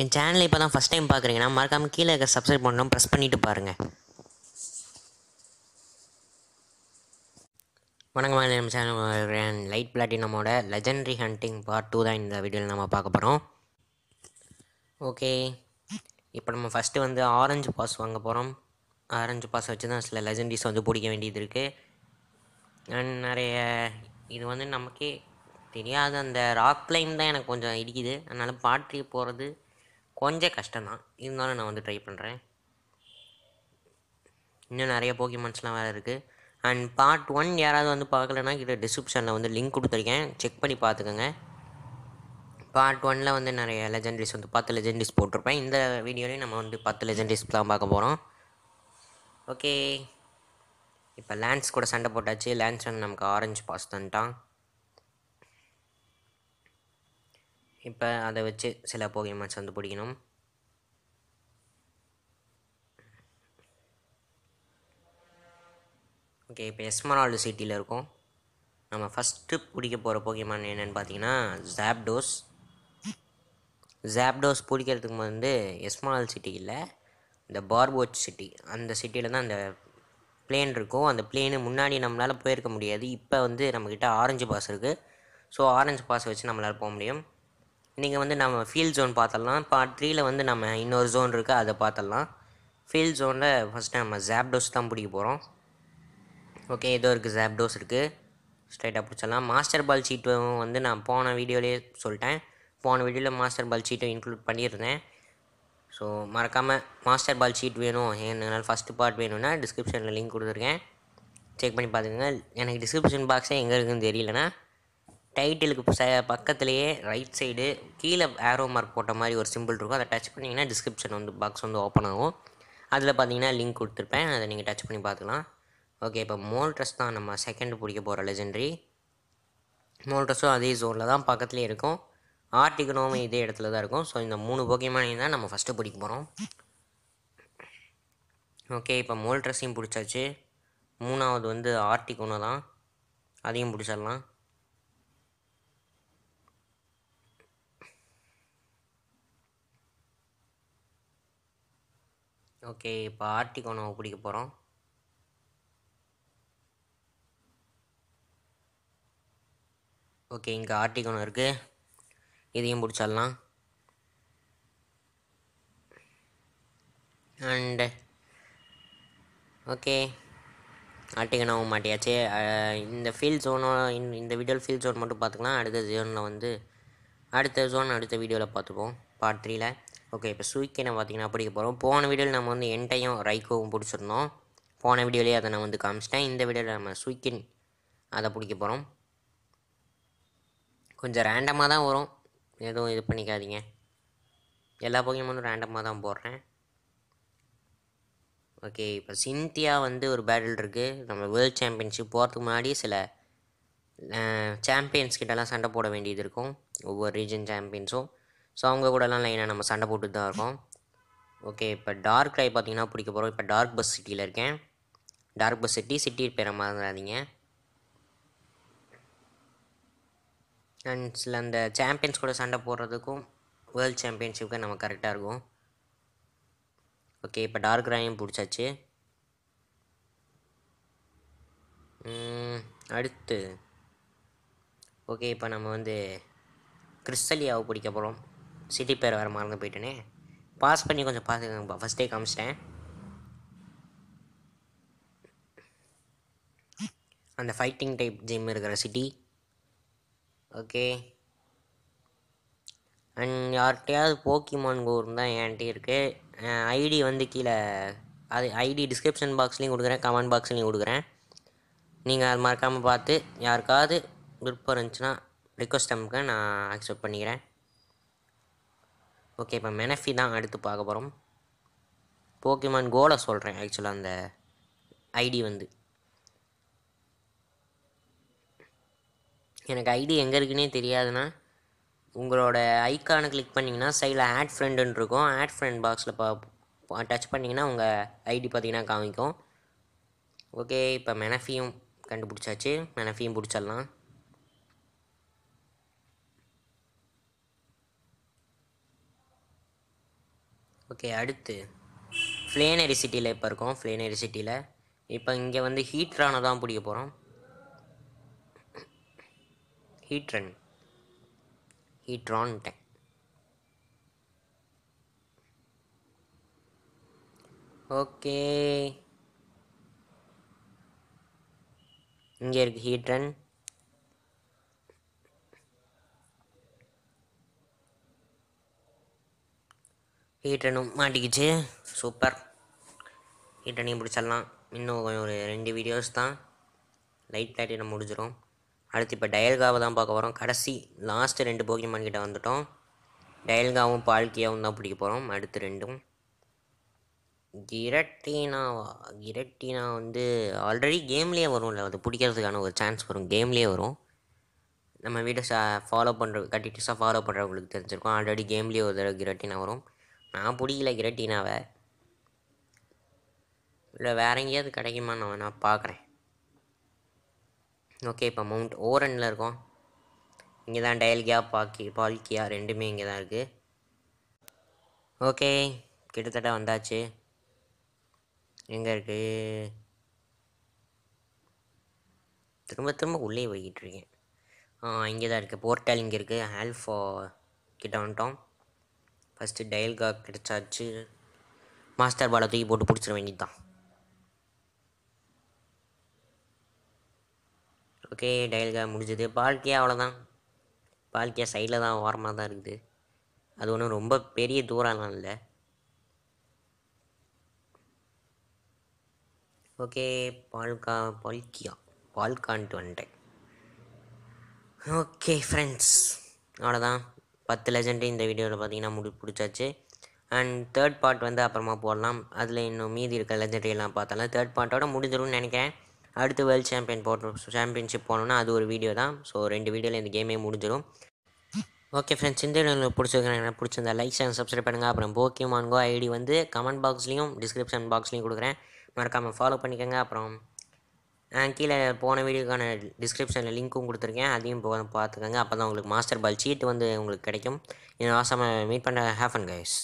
என் சேனலை இப்போ தான் ஃபஸ்ட் டைம் பார்க்குறீங்கன்னா மறக்காமல் கீழே இருக்க சப்ஸ்கிரைப் பண்ணணும் ப்ரெஸ் பண்ணிவிட்டு பாருங்கள் வணக்கம் நம்ம சேனல் லைட் பிளாட்டினமோட லெஜண்டரி ஹண்டிங் பார்ட் டூ தான் இந்த வீடியோவில் நம்ம பார்க்க போகிறோம் ஓகே இப்போ நம்ம ஃபஸ்ட்டு வந்து ஆரஞ்சு பாஸ் வாங்க போகிறோம் ஆரஞ்சு பாஸ் வச்சு தான் சில லெஜண்டரிஸ் வந்து பிடிக்க வேண்டியது இருக்குது அண்ட் நிறைய இது வந்து நமக்கே தெரியாத அந்த ராக் கிளைம் தான் எனக்கு கொஞ்சம் இடிக்குது அதனால் பாட்டி போகிறது கொஞ்சம் கஷ்டம்தான் இருந்தாலும் நான் வந்து ட்ரை பண்ணுறேன் இன்னும் நிறைய போக்கிமான்ஸ்லாம் வேறு இருக்குது அண்ட் பார்ட் ஒன் யாராவது வந்து பார்க்கலன்னா கிட்ட டிஸ்கிரிப்ஷனில் வந்து லிங்க் கொடுத்துருக்கேன் செக் பண்ணி பார்த்துக்கோங்க பார்ட் ஒனில் வந்து நிறைய லெஜெண்டரிஸ் வந்து பத்து லெஜெண்டரிஸ் போட்டிருப்பேன் இந்த வீடியோலேயும் நம்ம வந்து பத்து லெஜெண்டரிஸ் தான் பார்க்க போகிறோம் ஓகே இப்போ லேண்ட்ஸ் கூட சண்டை போட்டாச்சு லேண்ட்ஸ் வந்து நமக்கு ஆரஞ்சு பாஸ் தந்துட்டான் இப்போ அதை வச்சு சில போகிமான்ஸ் வந்து பிடிக்கணும் ஓகே இப்போ எஸ்மரால்டு சிட்டியில் இருக்கோம் நம்ம ஃபஸ்ட்டு பிடிக்க போகிற போகிமான் என்னென்னு பார்த்தீங்கன்னா ஜாப்டோஸ் ஜாப்டோஸ் பிடிக்கிறதுக்கு வந்து எஸ்மரால் சிட்டி இல்லை இந்த பார்போச் சிட்டி அந்த சிட்டியில் தான் அந்த பிளேன் இருக்கும் அந்த பிளேனு முன்னாடி நம்மளால் போயிருக்க முடியாது இப்போ வந்து நம்மக்கிட்ட ஆரஞ்சு பாஸ் இருக்குது ஸோ ஆரஞ்சு பாஸ் வச்சு நம்மளால் போக முடியும் நீங்கள் வந்து நம்ம ஃபீல்ட் ஜோன் பார்த்துடலாம் பார்ட் த்ரீயில் வந்து நம்ம இன்னொரு ஜோன் இருக்குது அதை பார்த்துடலாம் ஃபீல்ட் ஜோனில் ஃபஸ்ட்டு நம்ம ஜாப்டோஸ் தான் பிடிக்க போகிறோம் ஓகே ஏதோ இருக்குது ஜாப்டோஸ் இருக்குது ஸ்ட்ரைட்டாக பிடிச்சிடலாம் மாஸ்டர் பால் சீட்டும் வந்து நான் போன வீடியோலேயே சொல்லிட்டேன் போன வீடியோவில் மாஸ்டர் பால் சீட்டும் இன்க்ளூட் பண்ணியிருந்தேன் ஸோ மறக்காமல் மாஸ்டர் பால் சீட் வேணும் என்னால் ஃபஸ்ட்டு பார்ட் வேணும்னா டிஸ்கிரிப்ஷனில் லிங்க் கொடுத்துருக்கேன் செக் பண்ணி பார்த்துக்கோங்க எனக்கு டிஸ்கிரிப்ஷன் பாக்ஸே எங்கே இருக்குதுன்னு தெரியலனா டைட்டிலுக்கு ச பக்கத்துலேயே ரைட் சைடு கீழே ஆரோ மார்க் போட்ட மாதிரி ஒரு சிம்பிள் இருக்கும் அதை டச் பண்ணிங்கன்னா டிஸ்கிரிப்ஷன் வந்து பாக்ஸ் வந்து ஓப்பன் ஆகும் அதில் பார்த்தீங்கன்னா லிங்க் கொடுத்துருப்பேன் அதை நீங்கள் டச் பண்ணி பார்த்துக்கலாம் ஓகே இப்போ மோல்ட்ரஸ் தான் நம்ம செகண்ட் பிடிக்க போகிற லெஜெண்ட்ரி ட்ரெஸ்ஸும் அதே ஜோனில் தான் பக்கத்துலேயே இருக்கும் ஆர்டிகனோவும் இதே இடத்துல தான் இருக்கும் ஸோ இந்த மூணு போக்கியமான தான் நம்ம ஃபஸ்ட்டு பிடிக்க போகிறோம் ஓகே இப்போ ட்ரெஸ்ஸையும் பிடிச்சாச்சு மூணாவது வந்து ஆர்டிகோனோ தான் அதையும் பிடிச்சிடலாம் ஓகே இப்போ ஆர்டிக் உணவு பிடிக்க போகிறோம் ஓகே இங்கே ஆர்டிக் ஒன்று இருக்குது இதையும் பிடிச்சிடலாம் அண்டு ஓகே ஆர்டிகனாகவும் மாட்டியாச்சு இந்த ஃபீல் ஜோனோ இந்த வீடியோவில் ஃபீல்ட் ஜோன் மட்டும் பார்த்துக்கலாம் அடுத்த ஜோனில் வந்து அடுத்த ஜோன் அடுத்த வீடியோவில் பார்த்துப்போம் பார்ட் த்ரீயில் ஓகே இப்போ சுவிக்கை நம்ம பார்த்திங்கன்னா பிடிக்க போகிறோம் போன வீடியோவில் நம்ம வந்து என்டையும் ரைக்கோவும் பிடிச்சிருந்தோம் போன வீடியோலேயே அதை நான் வந்து காமிச்சிட்டேன் இந்த வீடியோவில் நம்ம சுவிக்கின் அதை பிடிக்க போகிறோம் கொஞ்சம் ரேண்டமாக தான் வரும் எதுவும் இது பண்ணிக்காதீங்க எல்லா வந்து ரேண்டமாக தான் போடுறேன் ஓகே இப்போ சிந்தியா வந்து ஒரு பேட்டில் இருக்குது நம்ம வேர்ல்ட் சாம்பியன்ஷிப் போகிறதுக்கு முன்னாடி சில சாம்பியன்ஸ் கிட்டலாம் சண்டை போட வேண்டியது இருக்கும் ஒவ்வொரு ரீஜன் சாம்பியன்ஸும் ஸோ அவங்க கூடலாம் லைனாக நம்ம சண்டை போட்டு தான் இருக்கோம் ஓகே இப்போ டார்க் லைஃப் பார்த்தீங்கன்னா பிடிக்க போகிறோம் இப்போ டார்க் பஸ் சிட்டியில் இருக்கேன் டார்க் பஸ் சிட்டி சிட்டி பேர மாதிரிங்க அண்ட் சில அந்த சாம்பியன்ஸ் கூட சண்டை போடுறதுக்கும் வேர்ல்ட் சாம்பியன்ஷிப்புக்கு நம்ம கரெக்டாக இருக்கும் ஓகே இப்போ டார்க் ராயும் பிடிச்சாச்சு அடுத்து ஓகே இப்போ நம்ம வந்து கிறிஸ்டலியாவை பிடிக்க போகிறோம் சிட்டி பேர் வேறு மறந்து போயிட்டேனே பாஸ் பண்ணி கொஞ்சம் பார்த்துக்கோங்கப்பா ஃபஸ்ட்டே காமிச்சிட்டேன் அந்த ஃபைட்டிங் டைப் ஜிம் இருக்கிற சிட்டி ஓகே அண்ட் யார்கிட்டையாவது போக்கிமான் கோ தான் என்கிட்ட இருக்குது ஐடி வந்து கீழே அது ஐடி டிஸ்கிரிப்ஷன் பாக்ஸ்லேயும் கொடுக்குறேன் கமெண்ட் பாக்ஸ்லேயும் கொடுக்குறேன் நீங்கள் அது மறக்காமல் பார்த்து யாருக்காவது விருப்பம் இருந்துச்சுன்னா ரிக்வஸ்ட் அமுக்க நான் அக்செப்ட் பண்ணிக்கிறேன் ஓகே இப்போ மெனஃபி தான் அடுத்து பார்க்க போகிறோம் போக்கிமான் கோலை சொல்கிறேன் ஆக்சுவலாக அந்த ஐடி வந்து எனக்கு ஐடி எங்கே இருக்குன்னே தெரியாதுன்னா உங்களோட ஐக்கானு கிளிக் பண்ணிங்கன்னா சைடில் ஆட் ஃப்ரெண்டுன்னு இருக்கும் ஆட் ஃப்ரெண்ட் பாக்ஸில் பா டச் பண்ணிங்கன்னா உங்கள் ஐடி பார்த்தீங்கன்னா காமிக்கும் ஓகே இப்போ மெனஃபியும் கண்டுபிடிச்சாச்சு மெனஃபியும் பிடிச்சிடலாம் ஓகே அடுத்து ஃப்ளேனரி சிட்டியில் இப்போ இருக்கோம் ஃப்ளேனரி சிட்டியில் இப்போ இங்கே வந்து ஹீட்ரானை தான் பிடிக்க போகிறோம் ஹீட்ரன் ஹீட்ரான்ட்டேன் ஓகே இங்கே இருக்குது ஹீட்ரன் ஹீட்டனும் மாட்டிக்கிச்சு சூப்பர் ஹீட்டனையும் பிடிச்சிடலாம் இன்னும் கொஞ்சம் ஒரு ரெண்டு வீடியோஸ் தான் லைட் பிளாட்டினம் முடிஞ்சிடும் அடுத்து இப்போ டயல்காவை தான் பார்க்க போகிறோம் கடைசி லாஸ்ட்டு ரெண்டு போக்கிமான் கிட்ட வந்துட்டோம் டயல்காவும் பால்கியாவும் தான் பிடிக்க போகிறோம் அடுத்து ரெண்டும் கிரட்டினாவா கிரட்டினா வந்து ஆல்ரெடி கேம்லேயே வரும்ல அது பிடிக்கிறதுக்கான ஒரு சான்ஸ் வரும் கேம்லேயே வரும் நம்ம வீடியோஸை ஃபாலோ பண்ணுற கட்டிட்டுஸாக ஃபாலோ பண்ணுறவங்களுக்கு தெரிஞ்சிருக்கும் ஆல்ரெடி கேம்லேயே ஒரு தடவை கிரட்டினா வரும் நான் பிடிக்கல கிரட்டினாவை இல்லை வேற எங்கேயாவது கிடைக்குமா நான் நான் பார்க்குறேன் ஓகே இப்போ மவுண்ட் ஓரனில் இருக்கோம் இங்கே தான் டயல்கியா பாக்கி பால்கியா ரெண்டுமே இங்கே தான் இருக்குது ஓகே கிட்டத்தட்ட வந்தாச்சு எங்கே இருக்குது திரும்ப திரும்ப உள்ளே போய்கிட்டு இருக்கேன் இங்கே தான் இருக்குது போர்ட்டல் இங்கே இருக்குது ஆல்ஃபா கிட்ட வந்துட்டோம் ஃபஸ்ட்டு டயல்கா கிடச்சாச்சு மாஸ்டர் பாலை தூக்கி போட்டு பிடிச்சிட வேண்டியதுதான் தான் ஓகே டயல்கா முடிஞ்சது பால்கியா அவ்வளோதான் பால்கியா சைடில் தான் ஓரமாக தான் இருக்குது அது ஒன்றும் ரொம்ப பெரிய தூரம்லாம் இல்லை ஓகே பால்கா பால்கியா பால்கான்ட்டு வந்துட்டேன் ஓகே ஃப்ரெண்ட்ஸ் அவ்வளோதான் பத்து லெஜெண்டு இந்த வீடியோவில் பார்த்தீங்கன்னா முடி பிடிச்சாச்சு அண்ட் தேர்ட் பார்ட் வந்து அப்புறமா போடலாம் அதில் இன்னும் மீதி இருக்க லெஜெண்டரியெல்லாம் பார்த்தாலும் தேர்ட் பார்ட்டோட முடிஞ்சிடும்னு நினைக்கிறேன் அடுத்து வேர்ல்டு சாம்பியன் போட்டோம் சாம்பியன்ஷிப் போனோன்னா அது ஒரு வீடியோ தான் ஸோ ரெண்டு வீடியோவில் இந்த கேமே முடிஞ்சிடும் ஓகே ஃப்ரெண்ட்ஸ் இந்த வீடியோவில் பிடிச்சிருக்கேன் எனக்கு லைக் அண்ட் சப்ஸ்கிரைப் பண்ணுங்கள் அப்புறம் போக்கியமான்கோ ஐடி வந்து கமெண்ட் பாக்ஸ்லேயும் டிஸ்கிரிப்ஷன் பாக்ஸ்லேயும் கொடுக்குறேன் மறக்காமல் ஃபாலோ பண்ணிக்கோங்க அப்புறம் கீழே போன வீடியோக்கான டிஸ்கிரிப்ஷனில் லிங்க்கும் கொடுத்துருக்கேன் அதையும் போ பார்த்துக்கோங்க அப்போ தான் உங்களுக்கு மாஸ்டர் பால் சீட் வந்து உங்களுக்கு கிடைக்கும் இன்னும் ஆசாமல் மீட் பண்ணுற ஹேஃபன் கைஸ்